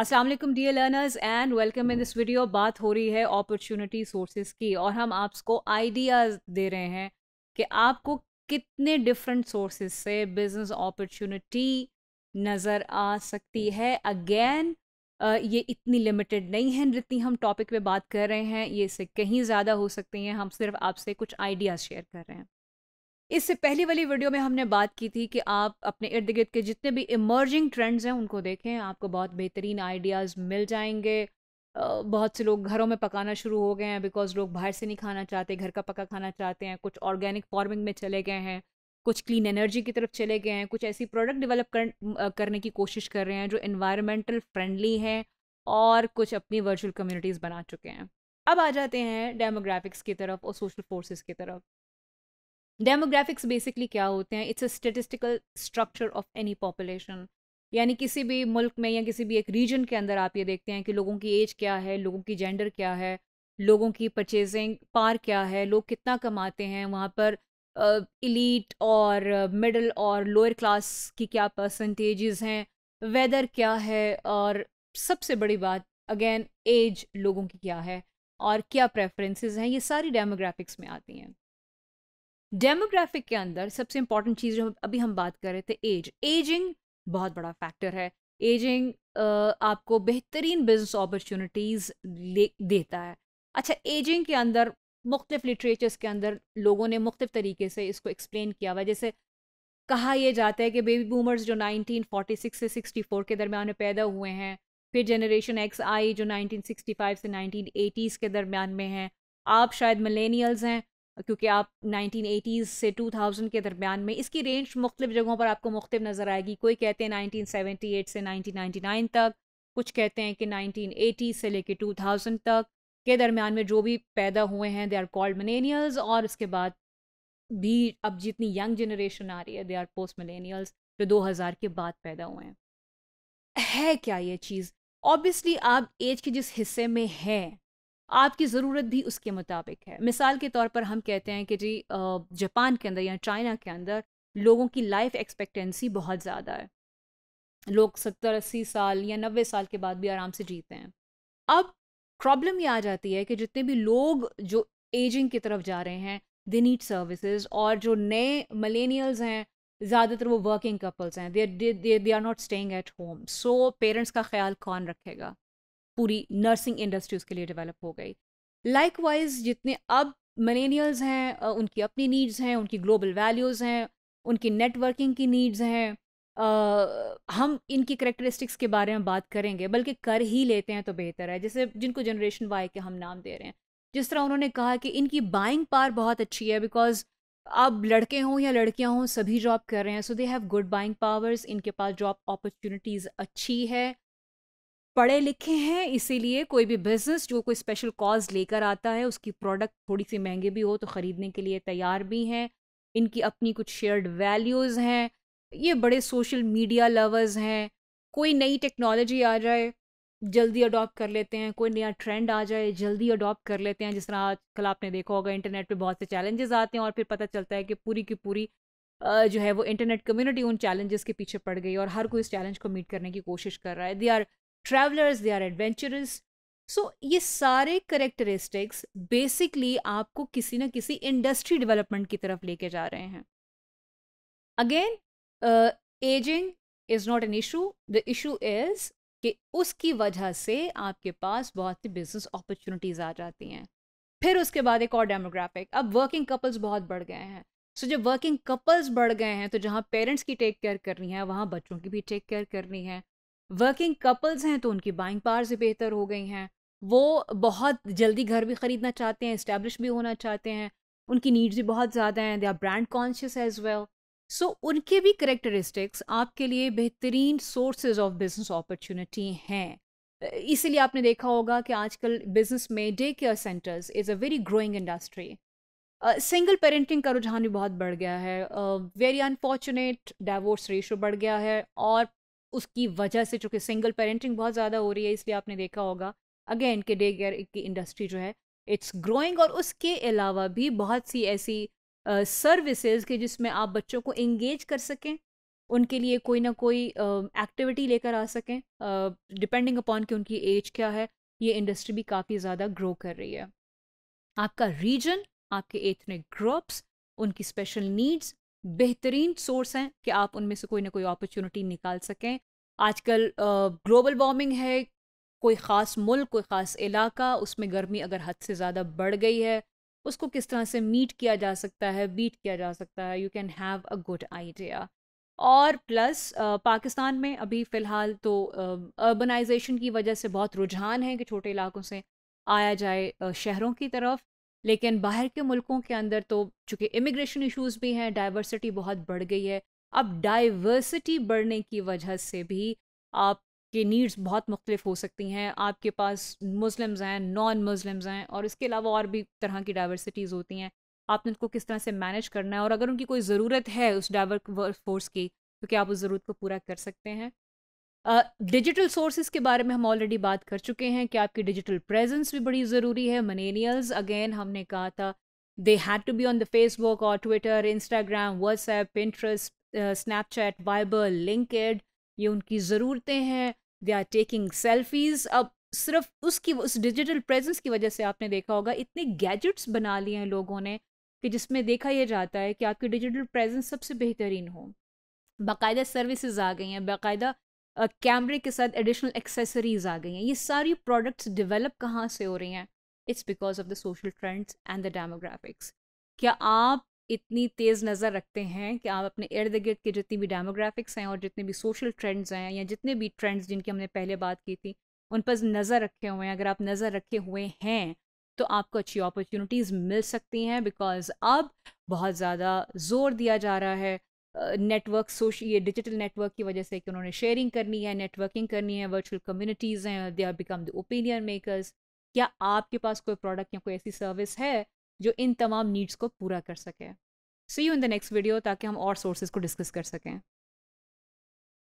अस्सलाम वालेकुम dear learners and welcome in this video बात हो रही है अपॉर्चुनिटी सोर्सेज की और हम आपको आइडियाज़ दे रहे हैं कि आपको कितने डिफरेंट सोर्सेज से बिजनेस अपॉर्चुनिटी नज़र आ सकती है अगेन ये इतनी लिमिटेड नहीं है जितनी हम टॉपिक पे बात कर रहे हैं ये इससे कहीं ज़्यादा हो सकती हैं हम सिर्फ आपसे कुछ आइडियाज़ शेयर कर रहे हैं इससे पहली वाली वीडियो में हमने बात की थी कि आप अपने इर्द गिर्द के जितने भी इमर्जिंग ट्रेंड्स हैं उनको देखें आपको बहुत बेहतरीन आइडियाज़ मिल जाएंगे बहुत से लोग घरों में पकाना शुरू हो गए हैं बिकॉज लोग बाहर से नहीं खाना चाहते घर का पका खाना चाहते हैं कुछ ऑर्गेनिक फार्मिंग में चले गए हैं कुछ क्लीन एनर्जी की तरफ चले गए हैं कुछ ऐसी प्रोडक्ट डेवलप कर, करने की कोशिश कर रहे हैं जो इन्वायरमेंटल फ्रेंडली हैं और कुछ अपनी वर्चुअल कम्युनिटीज़ बना चुके हैं अब आ जाते हैं डेमोग्राफिक्स की तरफ और सोशल फोर्सेस की तरफ डेमोग्राफिक्स बेसिकली क्या होते हैं it's a statistical structure of any population यानी किसी भी मुल्क में या किसी भी एक रीजन के अंदर आप ये देखते हैं कि लोगों की एज क्या है लोगों की जेंडर क्या है लोगों की परचेजिंग पार क्या है लोग कितना कमाते हैं वहाँ पर इलीट और मिडल और लोअर क्लास की क्या परसेंटेजेस हैं वेदर क्या है और सबसे बड़ी बात अगेन एज लोगों की क्या है और क्या प्रेफरेंसेस हैं ये सारी डेमोग्राफिक्स में आती हैं डेमोग्राफिक के अंदर सबसे इंपॉर्टेंट चीज़ जो अभी हम बात कर रहे थे एज एजिंग बहुत बड़ा फैक्टर है एजिंग आपको बेहतरीन बिजनेस अपॉर्चुनिटीज़ देता है अच्छा एजिंग के अंदर मुख्तफ लिटरेचर्स के अंदर लोगों ने मुख्तफ तरीके से इसको एक्सप्लेन किया हुआ जैसे कहा यह जाता है कि बेबी बूमर्स जो 1946 से 64 के दरमियान में पैदा हुए हैं फिर जनरेशन एक्स आई जो 1965 से 1980s के दरमियान में हैं आप शायद मिलेनियल्स हैं क्योंकि आप 1980s से 2000 के दरमियान में इसकी रेंज मुख्तलिफ जगहों पर आपको मुख्तफ नज़र आएगी कोई कहते हैं 1978 से 1999 तक कुछ कहते हैं कि 1980 से लेकर 2000 तक के दरमियान में जो भी पैदा हुए हैं दे आर कॉल्ड मिलेनियल्स और उसके बाद भी अब जितनी यंग जनरेशन आ रही है दे आर पोस्ट मिलेनियल्स जो हज़ार के बाद पैदा हुए हैं है क्या ये चीज़ ऑब्वियसली आप एज के जिस हिस्से में हैं आपकी ज़रूरत भी उसके मुताबिक है मिसाल के तौर पर हम कहते हैं कि जी जापान के अंदर या चाइना के अंदर लोगों की लाइफ एक्सपेक्टेंसी बहुत ज़्यादा है लोग सत्तर अस्सी साल या नब्बे साल के बाद भी आराम से जीते हैं अब प्रॉब्लम ये आ जाती है कि जितने भी लोग जो एजिंग की तरफ जा रहे हैं दे नीड सर्विसेज और जो नए मलेनियल्स हैं ज़्यादातर वो वर्किंग कपल्स हैं they they are not staying at home so parents का ख्याल कौन रखेगा पूरी नर्सिंग इंडस्ट्री उसके लिए डेवलप हो गई लाइक वाइज जितने अब मलेनियल्स हैं उनकी अपनी नीड्स हैं उनकी ग्लोबल वैल्यूज़ हैं उनकी नेटवर्किंग की नीड्स हैं Uh, हम इनकी करेक्टरिस्टिक्स के बारे में बात करेंगे बल्कि कर ही लेते हैं तो बेहतर है जैसे जिनको जनरेशन वाई के हम नाम दे रहे हैं जिस तरह उन्होंने कहा कि इनकी बाइंग पार बहुत अच्छी है बिकॉज अब लड़के हों या लड़कियां हों सभी जॉब कर रहे हैं so they have good buying powers इनके पास जॉब अपॉर्चुनिटीज़ अच्छी है पढ़े लिखे हैं इसीलिए कोई भी बिज़नेस जो कोई स्पेशल कॉज लेकर आता है उसकी प्रोडक्ट थोड़ी सी महंगे भी हो तो ख़रीदने के लिए तैयार भी हैं इनकी अपनी कुछ शेयर्ड वैल्यूज़ हैं ये बड़े सोशल मीडिया लवर्स हैं कोई नई टेक्नोलॉजी आ जाए जल्दी अडॉप्ट कर लेते हैं कोई नया ट्रेंड आ जाए जल्दी अडॉप्ट कर लेते हैं जिस तरह आजकल आपने देखा होगा इंटरनेट पे बहुत से चैलेंजेस आते हैं और फिर पता चलता है कि पूरी की पूरी जो है वो इंटरनेट कम्युनिटी उन चैलेंजेस के पीछे पड़ गई और हर कोई इस चैलेंज को मीट करने की कोशिश कर रहा है they are travellers they are adventurous so ये सारे करेक्टरिस्टिक्स बेसिकली आपको किसी न किसी इंडस्ट्री डेवलपमेंट की तरफ लेके जा रहे हैं again ageing is not an issue the issue is कि उसकी वजह से आपके पास बहुत सी बिजनेस अपॉर्चुनिटीज़ आ जाती हैं फिर उसके बाद एक और डेमोग्राफिक अब वर्किंग कपल्स बहुत बढ़ गए हैं सो so, जब वर्किंग कपल्स बढ़ गए हैं तो जहाँ पेरेंट्स की टेक केयर करनी है वहाँ बच्चों की भी टेक केयर करनी है वर्किंग कपल्स हैं तो उनकी बाइंग पावर से बेहतर हो गई हैं वो बहुत जल्दी घर भी ख़रीदना चाहते हैं इस्टेब्लिश भी होना चाहते हैं उनकी नीड्स भी बहुत ज़्यादा हैं they are brand conscious as well so उनके भी करेक्टरिस्टिक्स आपके लिए बेहतरीन सोर्सेज ऑफ बिजनेस अपॉर्चुनिटी हैं इसीलिए आपने देखा होगा कि आजकल बिजनेस में day care centres is a very growing industry single parenting का रुझान भी बहुत बढ़ गया है वेरी अनफॉर्चुनेट डाइवोर्स रेशो बढ़ गया है और उसकी वजह से चूँकि सिंगल पेरेंटिंग बहुत ज़्यादा हो रही है इसलिए आपने देखा होगा अगेन के डे केयर की इंडस्ट्री जो है इट्स ग्रोइंग और उसके अलावा भी बहुत सी ऐसी सर्विसेज uh, के जिसमें आप बच्चों को इंगेज कर सकें उनके लिए कोई ना कोई एक्टिविटी uh, लेकर आ सकें डिपेंडिंग अपॉन कि उनकी एज क्या है ये इंडस्ट्री भी काफ़ी ज़्यादा ग्रो कर रही है आपका रीजन आपके एथनिक ग्रुप्स उनकी स्पेशल नीड्स बेहतरीन सोर्स हैं कि आप उनमें से कोई ना कोई अपॉर्चुनिटी निकाल सकें आजकल ग्लोबल वार्मिंग है कोई ख़ास मुल्क कोई ख़ास इलाका उसमें गर्मी अगर हद से ज़्यादा बढ़ गई है उसको किस तरह से मीट किया जा सकता है बीट किया जा सकता है you can have a good idea और प्लस पाकिस्तान में अभी फ़िलहाल तो अर्बनाइजेशन की वजह से बहुत रुझान है कि छोटे इलाकों से आया जाए शहरों की तरफ लेकिन बाहर के मुल्कों के अंदर तो चूँकि इमिग्रेशन इश्यूज भी हैं डाइवर्सिटी बहुत बढ़ गई है अब डाइवर्सिटी बढ़ने की वजह से भी आपके नीड्स बहुत मुख्तलिफ हो सकती हैं आपके पास मुस्लिम्स हैं नॉन मुस्लिम्स हैं और इसके अलावा और भी तरह की डाइवर्सिटीज़ होती हैं आपने उनको किस तरह से मैनेज करना है और अगर उनकी कोई ज़रूरत है उस वर्क फोर्स की तो क्या आप उस ज़रूरत को पूरा कर सकते हैं डिजिटल uh, सोर्सेज के बारे में हम ऑलरेडी बात कर चुके हैं कि आपकी डिजिटल प्रेजेंस भी बड़ी ज़रूरी है मनेनियल्स अगेन हमने कहा था they had to be on the Facebook और Twitter Instagram WhatsApp Pinterest Snapchat Viber LinkedIn ये उनकी ज़रूरतें हैं दे आर टेकिंग सेल्फीज अब सिर्फ उसकी उस डिजिटल प्रेजेंस की वजह से आपने देखा होगा इतने गैजेट्स बना लिए हैं लोगों ने कि जिसमें देखा यह जाता है कि आपकी डिजिटल प्रेजेंस सबसे बेहतरीन हो बाकायदा सर्विसेज आ गई हैं बाकायदा कैमरे के साथ एडिशनल एक्सेसरीज आ गई हैं ये सारी प्रोडक्ट्स डेवलप कहाँ से हो रही हैं it's because of the social trends and the demographics क्या आप इतनी तेज़ नज़र रखते हैं कि आप अपने इर्द गिर्द के जितनी भी डेमोग्राफिक्स हैं और जितने भी सोशल ट्रेंड्स हैं या जितने भी ट्रेंड्स जिनकी हमने पहले बात की थी उन पर नज़र रखे हुए हैं अगर आप नज़र रखे हुए हैं तो आपको अच्छी अपॉर्चुनिटीज़ मिल सकती हैं बिकॉज अब बहुत ज़्यादा जोर दिया जा रहा है नेटवर्क सोश ये डिजिटल नेटवर्क की वजह से कि उन्होंने शेयरिंग करनी है नेटवर्किंग करनी है वर्चुअल कम्युनिटीज़ हैं they are become the opinion makers क्या आपके पास कोई प्रोडक्ट या कोई ऐसी सर्विस है जो इन तमाम नीड्स को पूरा कर सके see you in the next video ताकि हम और सोर्सेज को डिस्कस कर सकें